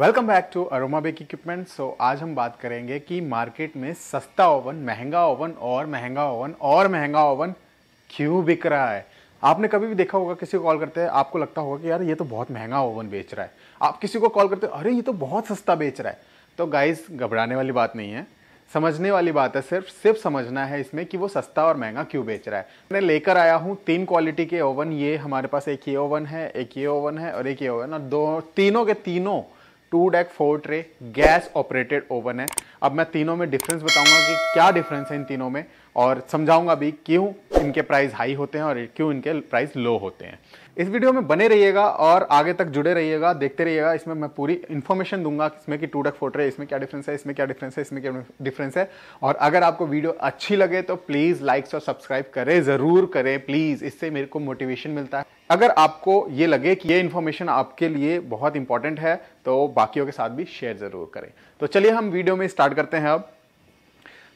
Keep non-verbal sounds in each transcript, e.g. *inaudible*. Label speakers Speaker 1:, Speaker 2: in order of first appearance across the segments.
Speaker 1: Welcome back to Aroma Bake equipment so आज हम बात करेंगे कि मार्केट में सस्ता ओवन महंगा ओवन और महंगा ओवन और महंगा ओवन क्यों बिक रहा है आपने कभी भी देखा होगा किसी को कॉल करते हैं आपको लगता होगा कि यार ये तो बहुत महंगा ओवन बेच रहा है आप किसी को कॉल करते अरे ये तो बहुत सस्ता बेच रहा है तो गाइस घबराने वाली बात नहीं है समझने वाली बात है सिर्फ सिर्फ समझना है इसमें कि वो सस्ता और महंगा क्यों बेच रहा है मैं लेकर आया हूँ तीन क्वालिटी के ओवन ये हमारे पास एक ये ओवन है एक ये ओवन है और एक ये ओवन और दो तीनों के तीनों two deck four tray gas operated oven है अब मैं तीनों में डिफरेंस बताऊंगा कि क्या डिफरेंस है इन तीनों में और समझाऊंगा भी क्यों इनके प्राइस हाई होते हैं और क्यों इनके प्राइस लो होते हैं इस वीडियो में बने रहिएगा और आगे तक जुड़े रहिएगा देखते रहिएगा इसमें मैं पूरी इन्फॉर्मेशन दूंगा इसमें कि टू डक है इसमें क्या डिफरेंस है इसमें क्या डिफरेंस है इसमें क्या डिफरेंस है और अगर आपको वीडियो अच्छी लगे तो प्लीज़ लाइक्स और सब्सक्राइब करें ज़रूर करें प्लीज़ इससे मेरे को मोटिवेशन मिलता है अगर आपको ये लगे कि ये इन्फॉर्मेशन आपके लिए बहुत इंपॉर्टेंट है तो बाकियों के साथ भी शेयर ज़रूर करें तो चलिए हम वीडियो में स्टार्ट करते हैं अब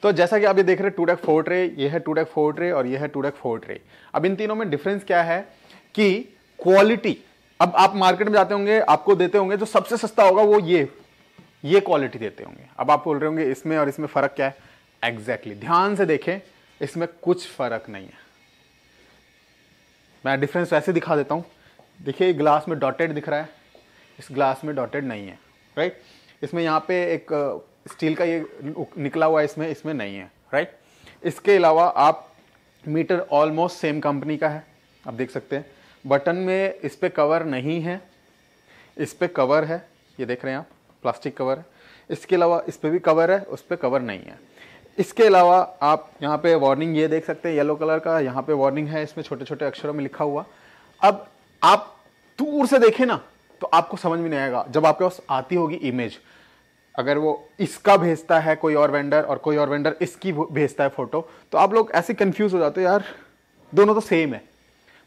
Speaker 1: तो जैसा कि आप ये देख रहे हैं टू डेक ट्रे ये है टू डेक ट्रे और ये है टू डेक ट्रे अब इन तीनों में डिफरेंस क्या है कि क्वालिटी अब आप मार्केट में जाते होंगे आपको देते होंगे जो सबसे सस्ता होगा वो ये ये क्वालिटी देते होंगे अब आप बोल रहे होंगे इसमें और इसमें फ़र्क क्या है एग्जैक्टली exactly. ध्यान से देखें इसमें कुछ फ़र्क नहीं है मैं डिफरेंस वैसे दिखा देता हूं देखिए ग्लास में डॉटेड दिख रहा है इस ग्लास में डॉटेड नहीं है राइट इसमें यहाँ पे एक स्टील का ये निकला हुआ इसमें इसमें नहीं है राइट इसके अलावा आप मीटर ऑलमोस्ट सेम कंपनी का है आप देख सकते हैं बटन में इस पर कवर नहीं है इस पर कवर है ये देख रहे हैं आप प्लास्टिक कवर है इसके अलावा इस पर भी कवर है उस पर कवर नहीं है इसके अलावा आप यहाँ पे वार्निंग ये देख सकते हैं येलो कलर का यहाँ पे वार्निंग है इसमें छोटे छोटे अक्षरों में लिखा हुआ अब आप दूर से देखें ना तो आपको समझ में नहीं आएगा जब आपके पास आती होगी इमेज अगर वो इसका भेजता है कोई और वेंडर और कोई और वेंडर इसकी भेजता है फ़ोटो तो आप लोग ऐसे कन्फ्यूज़ हो जाते हो यार दोनों तो सेम है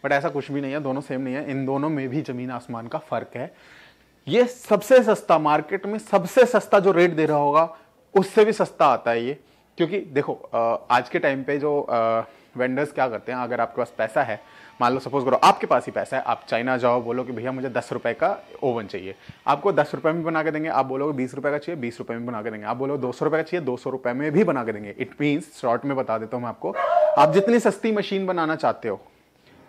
Speaker 1: बट ऐसा कुछ भी नहीं है दोनों सेम नहीं है इन दोनों में भी ज़मीन आसमान का फ़र्क है ये सबसे सस्ता मार्केट में सबसे सस्ता जो रेट दे रहा होगा उससे भी सस्ता आता है ये क्योंकि देखो आज के टाइम पे जो वेंडर्स क्या करते हैं अगर आपके पास पैसा है मान लो सपोज करो आपके पास ही पैसा है आप चाइना जाओ बोलो कि भैया मुझे दस रुपये का ओवन चाहिए आपको दस रुपये में बना के देंगे आप बोलोगे बीस रुपये का चाहिए बीस रुपये में बना के देंगे आप बोलो दो सौ रुपये का चाहिए दो सौ रुपये में भी बना के देंगे इट मीन्स शॉर्ट में बता देता हूँ मैं आपको आप जितनी सस्ती मशीन बनाना चाहते हो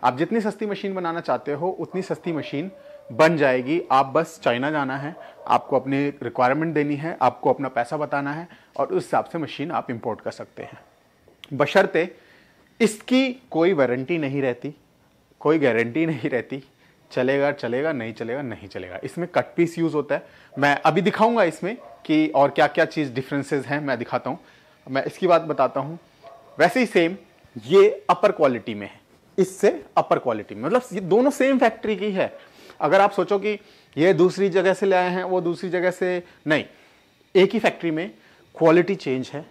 Speaker 1: आप जितनी सस्ती मशीन बनाना चाहते हो उतनी सस्ती मशीन बन जाएगी आप बस चाइना जाना है आपको अपनी रिक्वायरमेंट देनी है आपको अपना पैसा बताना है और उस हिसाब से मशीन आप इंपोर्ट कर सकते हैं बशर्ते इसकी कोई वारंटी नहीं रहती कोई गारंटी नहीं रहती चलेगा चलेगा नहीं चलेगा नहीं चलेगा इसमें कट पीस यूज़ होता है मैं अभी दिखाऊंगा इसमें कि और क्या क्या चीज़ डिफरेंसेस हैं मैं दिखाता हूँ मैं इसकी बात बताता हूँ वैसे ही सेम ये अपर क्वालिटी में है इससे अपर क्वालिटी में मतलब ये दोनों सेम फैक्ट्री की है अगर आप सोचो कि ये दूसरी जगह से लाए हैं वो दूसरी जगह से नहीं एक ही फैक्ट्री में क्वालिटी चेंज है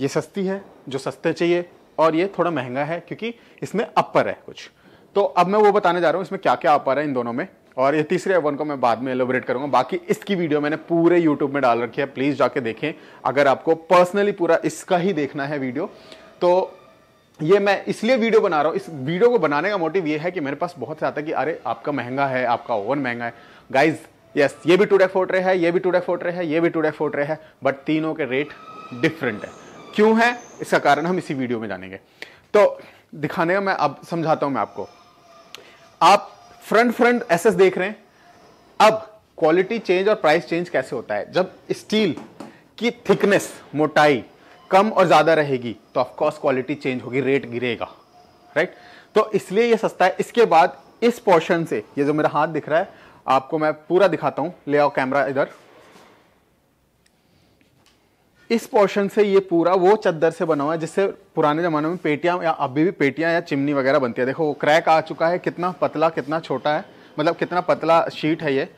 Speaker 1: ये सस्ती है जो सस्ते चाहिए और ये थोड़ा महंगा है क्योंकि इसमें अपर है कुछ तो अब मैं वो बताने जा रहा हूँ इसमें क्या क्या आ पा रहा है इन दोनों में और ये तीसरे एवन को मैं बाद में एलोबरेट करूंगा बाकी इसकी वीडियो मैंने पूरे यूट्यूब में डाल रखी है प्लीज़ जाके देखें अगर आपको पर्सनली पूरा इसका ही देखना है वीडियो तो ये मैं इसलिए वीडियो बना रहा हूँ इस वीडियो को बनाने का मोटिव ये है कि मेरे पास बहुत ज़्यादा कि अरे आपका महंगा है आपका ओवन महंगा है गाइज यस ये भी टूडे रहे है ये भी टूडे रहे है ये भी टूडे रहे है बट तीनों के रेट डिफरेंट है क्यों है इसका कारण हम इसी वीडियो में जानेंगे तो दिखाने का मैं अब समझाता हूँ मैं आपको आप फ्रंट फ्रंट एसएस देख रहे हैं अब क्वालिटी चेंज और प्राइस चेंज कैसे होता है जब स्टील की थिकनेस मोटाई कम और ज़्यादा रहेगी तो ऑफकोर्स क्वालिटी चेंज होगी रेट गिरेगा राइट तो इसलिए ये सस्ता है इसके बाद इस पोर्शन से ये जो मेरा हाथ दिख रहा है आपको मैं पूरा दिखाता हूँ ले आओ कैमरा इधर इस पोर्शन से ये पूरा वो चद्दर से बना हुआ है जिससे पुराने ज़माने में पेटियां या अभी भी पेटियां या चिमनी वगैरह बनती है देखो वो क्रैक आ चुका है कितना पतला कितना छोटा है मतलब कितना पतला शीट है ये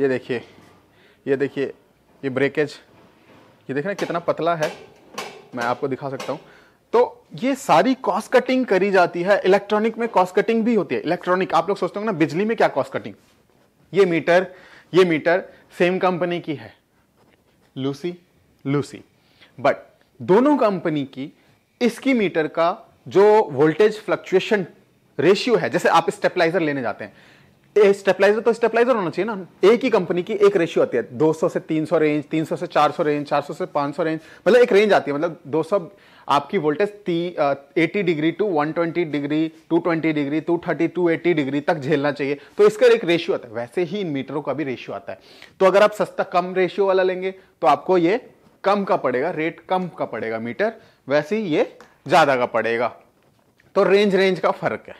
Speaker 1: ये देखिए ये देखिए ये ब्रेकेज ये देख रहे कितना पतला है मैं आपको दिखा सकता हूँ तो ये सारी कॉस्ट कटिंग करी जाती है इलेक्ट्रॉनिक में कॉस्ट कटिंग भी होती है इलेक्ट्रॉनिक आप लोग सोचते हो ना बिजली में क्या कॉस्ट कटिंग ये मीटर ये मीटर सेम कंपनी की है लूसी लूसी बट दोनों कंपनी की इसकी मीटर का जो वोल्टेज फ्लक्चुएशन रेशियो है जैसे आप स्टेपलाइजर लेने जाते हैं स्टेपलाइजर तो स्टेपलाइजर होना चाहिए ना एक ही कंपनी की एक रेशियो आती है 200 से 300 रेंज 300 से 400 रेंज 400 से 500 रेंज मतलब एक रेंज आती है मतलब 200 आपकी voltage eighty degree to 120 degree 220 degree 230 280 degree तक झेलना चाहिए तो इसका एक रेशियो आता है वैसे ही इन मीटरों का भी रेशियो आता है तो अगर आप सस्ता कम रेशियो वाला लेंगे तो आपको ये कम का पड़ेगा रेट कम का पड़ेगा मीटर वैसे ही ये ज़्यादा का पड़ेगा तो रेंज रेंज का फर्क है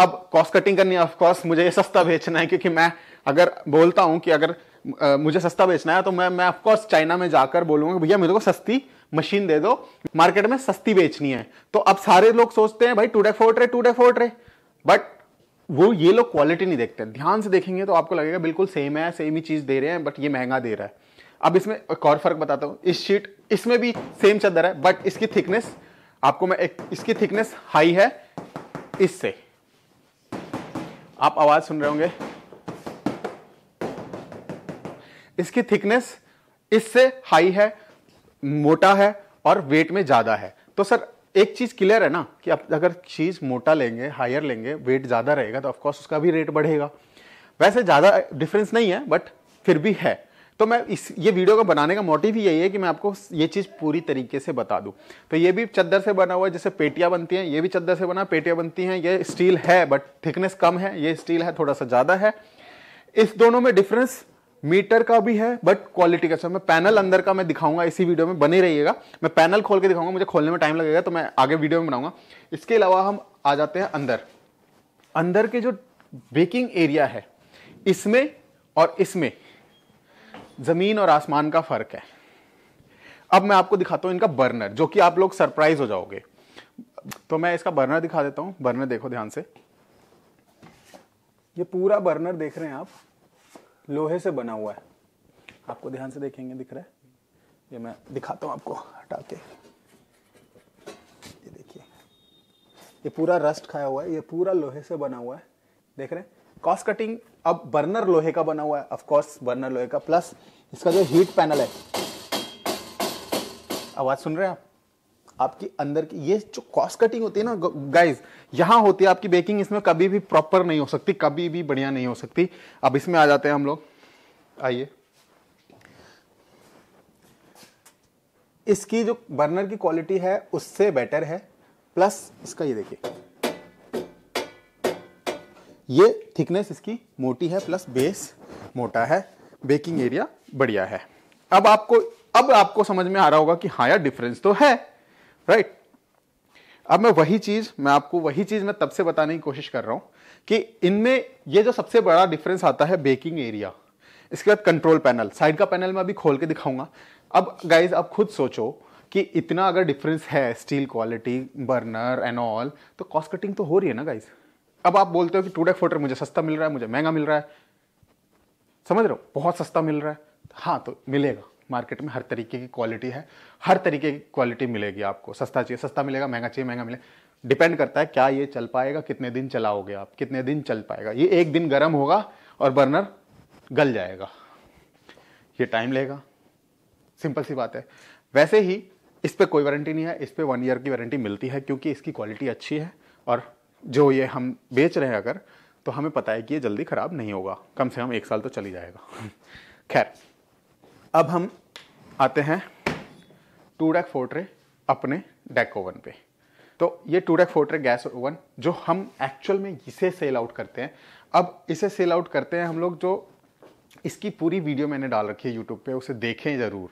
Speaker 1: अब कॉस्ट कटिंग करनी है ऑफकोर्स मुझे ये सस्ता बेचना है क्योंकि मैं अगर बोलता हूं कि अगर आ, मुझे सस्ता बेचना है तो मैं मैं ऑफकोर्स चाइना में जाकर बोलूंगा भैया मेरे को सस्ती मशीन दे दो मार्केट में सस्ती बेचनी है तो अब सारे लोग सोचते हैं भाई two deck four tray two deck four tray but वो ये लोग क्वालिटी नहीं देखते ध्यान से देखेंगे तो आपको लगेगा बिल्कुल सेम है सेम ही चीज़ दे रहे हैं बट ये महंगा दे रहा है अब इसमें एक और फर्क बताता हूँ इस शीट इसमें भी सेम चादर है बट इसकी थिकनेस आपको मैं एक इसकी थिकनेस हाई है इससे आप आवाज सुन रहे होंगे इसकी थिकनेस इससे हाई है मोटा है और वेट में ज्यादा है तो सर एक चीज क्लियर है ना कि आप अगर चीज मोटा लेंगे हायर लेंगे वेट ज्यादा रहेगा तो ऑफकोर्स उसका भी रेट बढ़ेगा वैसे ज्यादा डिफरेंस नहीं है बट फिर भी है तो मैं इस ये वीडियो का बनाने का मोटिव ही यही है कि मैं आपको ये चीज़ पूरी तरीके से बता दूँ तो ये भी चद्दर से बना हुआ है जैसे पेटियाँ बनती हैं ये भी चद्दर से बना पेटियाँ बनती हैं ये स्टील है बट थिकनेस कम है ये स्टील है थोड़ा सा ज़्यादा है इस दोनों में डिफरेंस मीटर का भी है बट क्वालिटी का सर अच्छा, मैं पैनल अंदर का मैं दिखाऊंगा इसी वीडियो में बने रहिएगा मैं पैनल खोल के दिखाऊंगा मुझे खोलने में टाइम लगेगा तो मैं आगे वीडियो में बनाऊंगा इसके अलावा हम आ जाते हैं अंदर अंदर के जो बेकिंग एरिया है इसमें और इसमें ज़मीन और आसमान का फ़र्क है अब मैं आपको दिखाता हूं इनका बर्नर जो कि आप लोग सरप्राइज हो जाओगे तो मैं इसका बर्नर दिखा देता हूं बर्नर देखो ध्यान से ये पूरा बर्नर देख रहे हैं आप लोहे से बना हुआ है आपको ध्यान से देखेंगे दिख रहा है ये मैं दिखाता हूं आपको हटा के ये देखिए ये पूरा रस्ट खाया हुआ है ये पूरा लोहे से बना हुआ है देख रहे हैं कॉस्ट कटिंग अब बर्नर लोहे का बना हुआ है ऑफकोर्स बर्नर लोहे का प्लस इसका जो हीट पैनल है आवाज सुन रहे हैं आप आपकी अंदर की ये जो कॉस्ट कटिंग होती है ना गाइज यहां होती है आपकी बेकिंग इसमें कभी भी प्रॉपर नहीं हो सकती कभी भी बढ़िया नहीं हो सकती अब इसमें आ जाते हैं हम लोग आइए इसकी जो बर्नर की क्वालिटी है उससे बेटर है प्लस इसका ये देखिए ये थिकनेस इसकी मोटी है प्लस बेस मोटा है बेकिंग एरिया बढ़िया है अब आपको अब आपको समझ में आ रहा होगा कि हाँ यार डिफरेंस तो है राइट अब मैं वही चीज मैं आपको वही चीज मैं तब से बताने की कोशिश कर रहा हूं कि इनमें ये जो सबसे बड़ा डिफरेंस आता है बेकिंग एरिया इसके बाद कंट्रोल पैनल साइड का पैनल मैं अभी खोल के दिखाऊंगा अब गाइज आप खुद सोचो कि इतना अगर डिफरेंस है steel quality burner and all तो कॉस्ट कटिंग तो हो रही है ना गाइज़ अब आप बोलते हो कि टू डेक फोटर मुझे सस्ता मिल रहा है मुझे महंगा मिल रहा है समझ रहे हो बहुत सस्ता मिल रहा है हाँ तो मिलेगा मार्केट में हर तरीके की क्वालिटी है हर तरीके की क्वालिटी मिलेगी आपको सस्ता चाहिए सस्ता मिलेगा महंगा चाहिए महंगा मिलेगा डिपेंड करता है क्या ये चल पाएगा कितने दिन चलाओगे आप कितने दिन चल पाएगा ये एक दिन गर्म होगा और बर्नर गल जाएगा ये टाइम लेगा सिंपल सी बात है वैसे ही इस पर कोई वारंटी नहीं है इस पर वन ईयर की वारंटी मिलती है क्योंकि इसकी क्वालिटी अच्छी है और जो ये हम बेच रहे हैं अगर तो हमें पता है कि ये जल्दी ख़राब नहीं होगा कम से कम एक साल तो चली जाएगा *laughs* खैर अब हम आते हैं टू डैक फोर्ट्रे अपने डेक ओवन पे तो ये two deck four tray gas oven जो हम एक्चुअल में इसे सेल आउट करते हैं अब इसे सेल आउट करते हैं हम लोग जो इसकी पूरी वीडियो मैंने डाल रखी है यूट्यूब पे उसे देखें ज़रूर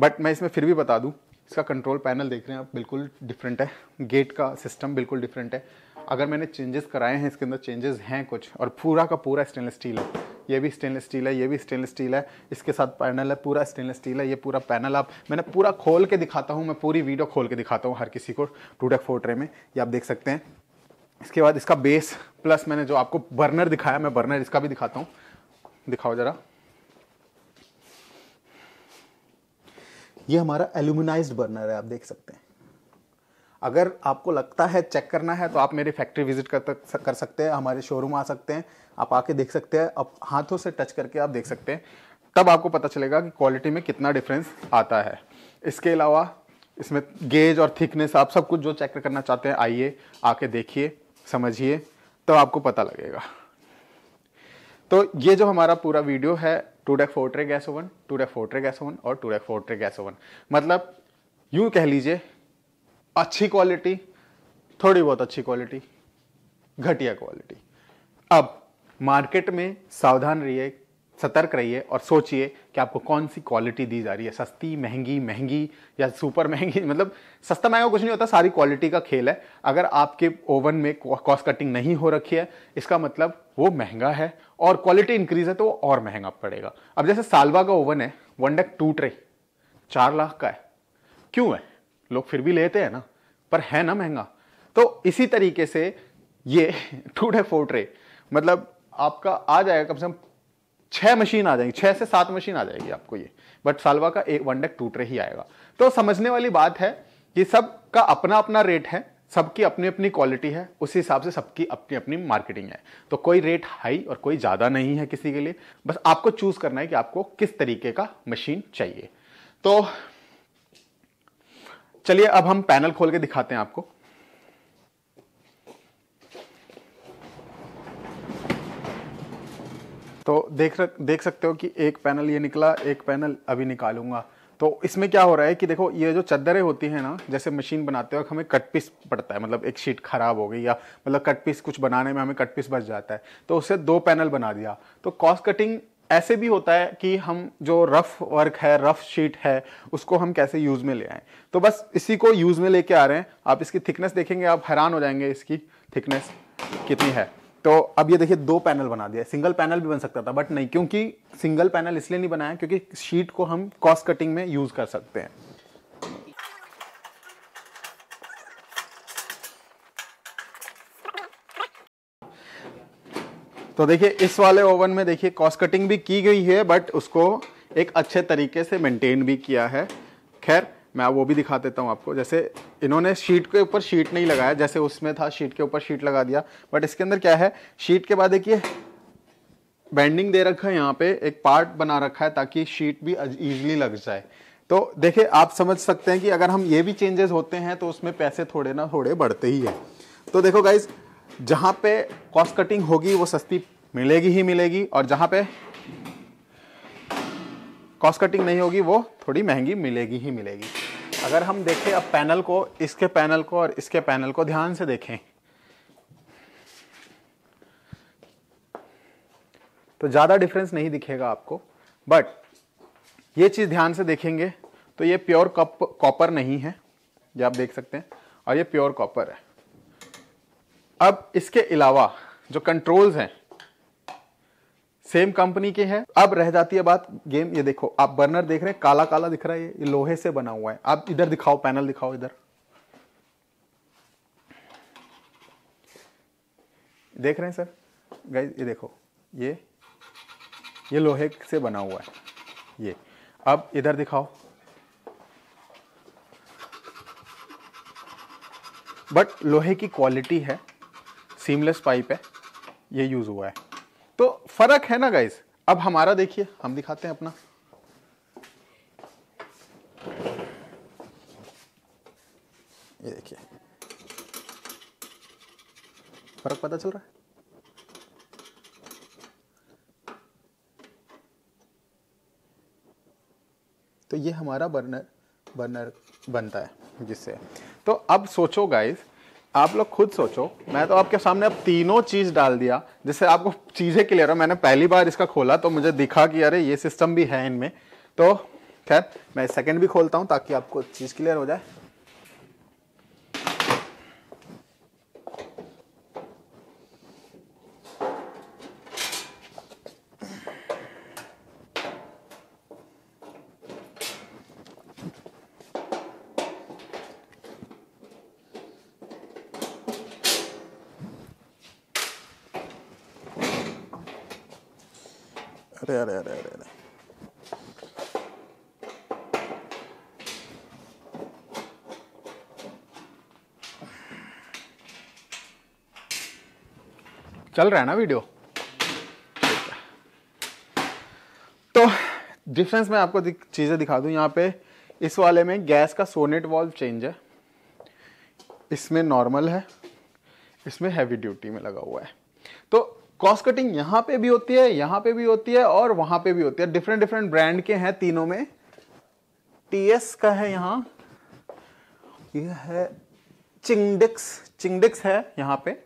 Speaker 1: बट मैं इसमें फिर भी बता दूँ इसका कंट्रोल पैनल देख रहे हैं आप बिल्कुल डिफरेंट है गेट का सिस्टम बिल्कुल डिफरेंट है अगर मैंने चेंजेस कराए हैं इसके अंदर चेंजेस हैं कुछ और पूरा का पूरा स्टेनलेस स्टील है ये भी स्टेनलेस स्टील है ये भी स्टेनलेस स्टील है इसके साथ पैनल है पूरा स्टेनलेस स्टील है ये पूरा पैनल आप मैंने पूरा खोल के दिखाता हूँ मैं पूरी वीडियो खोल के दिखाता हूँ हर किसी को टू डेक फोर में ये आप देख सकते हैं इसके बाद इसका बेस प्लस मैंने जो आपको बर्नर दिखाया मैं बर्नर इसका भी दिखाता हूँ दिखाओ ज़रा ये हमारा एल्यूमिनाइज बर्नर है आप देख सकते हैं अगर आपको लगता है चेक करना है तो आप मेरी फैक्ट्री विजिट कर कर सकते हैं हमारे शोरूम आ सकते हैं आप आके देख सकते हैं आप हाथों से टच करके आप देख सकते हैं तब आपको पता चलेगा कि क्वालिटी में कितना डिफरेंस आता है इसके अलावा इसमें गेज और थिकनेस आप सब कुछ जो चेक करना चाहते हैं आइए आके देखिए समझिए तब आपको पता लगेगा तो ये जो हमारा पूरा वीडियो है two four tray gas oven two four tray gas oven और two four tray gas oven मतलब यूँ कह लीजिए अच्छी क्वालिटी थोड़ी बहुत अच्छी क्वालिटी घटिया क्वालिटी अब मार्केट में सावधान रहिए सतर्क रहिए और सोचिए कि आपको कौन सी क्वालिटी दी जा रही है सस्ती महंगी महंगी या सुपर महंगी *laughs* मतलब सस्ता महंगा कुछ नहीं होता सारी क्वालिटी का खेल है अगर आपके ओवन में कॉस्ट कटिंग नहीं हो रखी है इसका मतलब वो महंगा है और क्वालिटी इंक्रीज है तो वो और महंगा पड़ेगा अब जैसे सालवा का ओवन है वन डक टूट रही चार लाख का है क्यों है लोग फिर भी लेते हैं ना पर है ना महंगा तो इसी तरीके से ये टू डे फोर ट्रे मतलब आपका आ जाएगा कम से कम छह मशीन आ जाएंगी छह से सात मशीन आ जाएगी आपको ये बट सालवा का एक वन डेक टूटर ही आएगा तो समझने वाली बात है कि सब का अपना अपना रेट है सबकी अपनी अपनी क्वालिटी है उस हिसाब से सबकी अपनी अपनी मार्केटिंग है तो कोई रेट हाई और कोई ज़्यादा नहीं है किसी के लिए बस आपको चूज़ करना है कि आपको किस तरीके का मशीन चाहिए तो चलिए अब हम पैनल खोल के दिखाते हैं आपको तो देख रख देख सकते हो कि एक पैनल ये निकला एक पैनल अभी निकालूंगा तो इसमें क्या हो रहा है कि देखो ये जो चद्दरें होती हैं ना जैसे मशीन बनाते वक्त हमें कट पीस पड़ता है मतलब एक शीट खराब हो गई या मतलब कट पीस कुछ बनाने में हमें कट पीस बच जाता है तो उससे दो पैनल बना दिया तो कॉस्ट कटिंग ऐसे भी होता है कि हम जो रफ़ वर्क है रफ़ शीट है उसको हम कैसे यूज़ में ले आएँ तो बस इसी को यूज़ में लेके आ रहे हैं आप इसकी थिकनेस देखेंगे आप हैरान हो जाएंगे इसकी थिकनेस कितनी है तो अब ये देखिए दो पैनल बना दिया सिंगल पैनल भी बन सकता था बट नहीं क्योंकि सिंगल पैनल इसलिए नहीं बनाया क्योंकि शीट को हम कॉस्ट कटिंग में यूज़ कर सकते हैं तो देखिए इस वाले ओवन में देखिए कॉस्ट कटिंग भी की गई है बट उसको एक अच्छे तरीके से मेंटेन भी किया है खैर मैं वो भी दिखा देता हूँ आपको जैसे इन्होंने शीट के ऊपर शीट नहीं लगाया जैसे उसमें था शीट के ऊपर शीट लगा दिया बट इसके अंदर क्या है शीट के बाद देखिए बैंडिंग दे रखा है यहाँ पे एक पार्ट बना रखा है ताकि शीट भी ईजिली लग जाए तो देखिए आप समझ सकते हैं कि अगर हम ये भी चेंजेस होते हैं तो उसमें पैसे थोड़े ना थोड़े बढ़ते ही हैं तो देखो गाइज जहाँ पे कॉस्ट कटिंग होगी वो सस्ती मिलेगी ही मिलेगी और जहाँ पे कॉस्ट कटिंग नहीं होगी वो थोड़ी महंगी मिलेगी ही मिलेगी अगर हम देखें अब पैनल को इसके पैनल को और इसके पैनल को ध्यान से देखें तो ज़्यादा डिफरेंस नहीं दिखेगा आपको बट ये चीज़ ध्यान से देखेंगे तो ये प्योर कप कॉपर नहीं है ये आप देख सकते हैं और ये प्योर कॉपर है अब इसके अलावा जो कंट्रोल्स हैं सेम कंपनी के हैं अब रह जाती है बात गेम ये देखो आप बर्नर देख रहे हैं काला काला दिख रहा है ये, ये लोहे से बना हुआ है आप इधर दिखाओ पैनल दिखाओ इधर देख रहे हैं सर गई ये देखो ये ये लोहे से बना हुआ है ये अब इधर दिखाओ बट लोहे की क्वालिटी है सीमलेस पाइप है ये यूज़ हुआ है तो फर्क है ना गाइस अब हमारा देखिए हम दिखाते हैं अपना ये देखिए फर्क पता चल रहा है तो ये हमारा बर्नर बर्नर बनता है जिससे तो अब सोचो गाइस आप लोग खुद सोचो मैं तो आपके सामने अब तीनों चीज़ डाल दिया जिससे आपको चीज़ें क्लियर हो मैंने पहली बार इसका खोला तो मुझे दिखा कि अरे ये सिस्टम भी है इनमें तो खैर मैं सेकंड भी खोलता हूँ ताकि आपको चीज़ क्लियर हो जाए अरे अरे अरे अरे अरे चल रहा है ना वीडियो तो डिफरेंस मैं आपको दिख, चीज़ें दिखा दूं यहाँ पे इस वाले में गैस का सोनेट वॉल्व चेंज है इसमें नॉर्मल है इसमें हैवी ड्यूटी में लगा हुआ है तो कॉस्ट कटिंग यहाँ पे भी होती है यहाँ पे भी होती है और वहां पे भी होती है डिफरेंट डिफरेंट ब्रांड के हैं तीनों में टीएस का है यहाँ यह है चिंगडिक्स चिंगडिक्स है यहाँ पे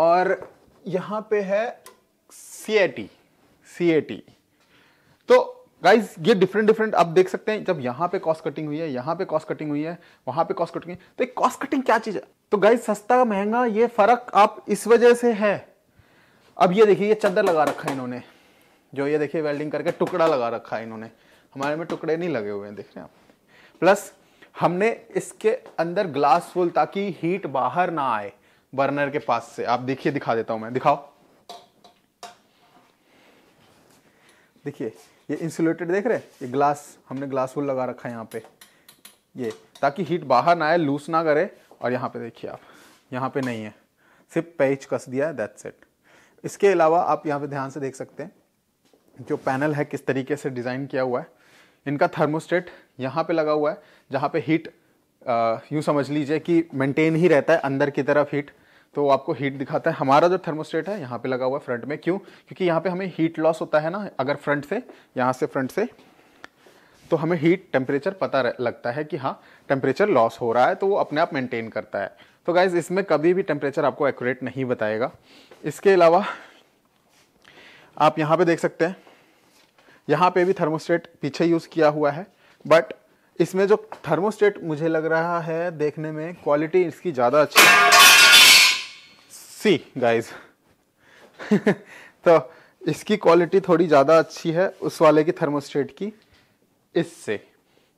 Speaker 1: और यहाँ पे है सी सी तो गाइज ये डिफरेंट डिफरेंट आप देख सकते हैं जब यहाँ पे कॉस्ट कटिंग हुई है यहाँ पे कॉस्ट कटिंग हुई है वहां पे कॉस्ट कटिंग तो कॉस्ट कटिंग क्या चीज़ है तो गाइज सस्ता महंगा ये फर्क आप इस वजह से है अब ये देखिए ये चादर लगा रखा है इन्होंने जो ये देखिए वेल्डिंग करके टुकड़ा लगा रखा है इन्होंने हमारे में टुकड़े नहीं लगे हुए हैं देख रहे हैं आप प्लस हमने इसके अंदर ग्लास फुल ताकि हीट बाहर ना आए बर्नर के पास से आप देखिए दिखा देता हूं मैं दिखाओ देखिए ये इंसुलेटेड देख रहे हैं ये ग्लास हमने ग्लास फुल लगा रखा है यहाँ पे ये ताकि हीट बाहर ना आए लूज ना करे और यहाँ पे देखिए आप यहाँ पे नहीं है सिर्फ पेच कस दिया है दैट सेट इसके अलावा आप यहाँ पे ध्यान से देख सकते हैं जो पैनल है किस तरीके से डिज़ाइन किया हुआ है इनका थर्मोस्टेट यहाँ पे लगा हुआ है जहाँ पे हीट यूँ समझ लीजिए कि मेंटेन ही रहता है अंदर की तरफ हीट तो आपको हीट दिखाता है हमारा जो थर्मोस्टेट है यहाँ पे लगा हुआ है फ्रंट में क्यों क्योंकि यहाँ पे हमें हीट लॉस होता है ना अगर फ्रंट से यहाँ से फ्रंट से तो हमें हीट टेम्परेचर पता लगता है कि हाँ टेम्परेचर लॉस हो रहा है तो वो अपने आप मेंटेन करता है तो गाइज इसमें कभी भी टेम्परेचर आपको एक्यूरेट नहीं बताएगा इसके अलावा आप यहाँ पे देख सकते हैं यहाँ पे भी थर्मोस्टेट पीछे यूज़ किया हुआ है बट इसमें जो थर्मोस्टेट मुझे लग रहा है देखने में क्वालिटी इसकी ज़्यादा अच्छी सी गाइस *laughs* तो इसकी क्वालिटी थोड़ी ज़्यादा अच्छी है उस वाले की थर्मोस्टेट की इससे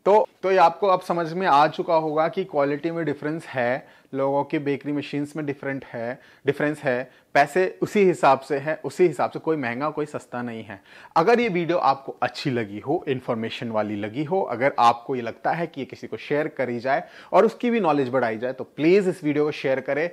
Speaker 1: तो तो ये आपको अब समझ में आ चुका होगा कि क्वालिटी में डिफरेंस है लोगों की बेकरी मशीन्स में डिफरेंट है डिफरेंस है पैसे उसी हिसाब से है उसी हिसाब से कोई महंगा कोई सस्ता नहीं है अगर ये वीडियो आपको अच्छी लगी हो इन्फॉर्मेशन वाली लगी हो अगर आपको ये लगता है कि ये किसी को शेयर करी जाए और उसकी भी नॉलेज बढ़ाई जाए तो प्लीज़ इस वीडियो को शेयर करें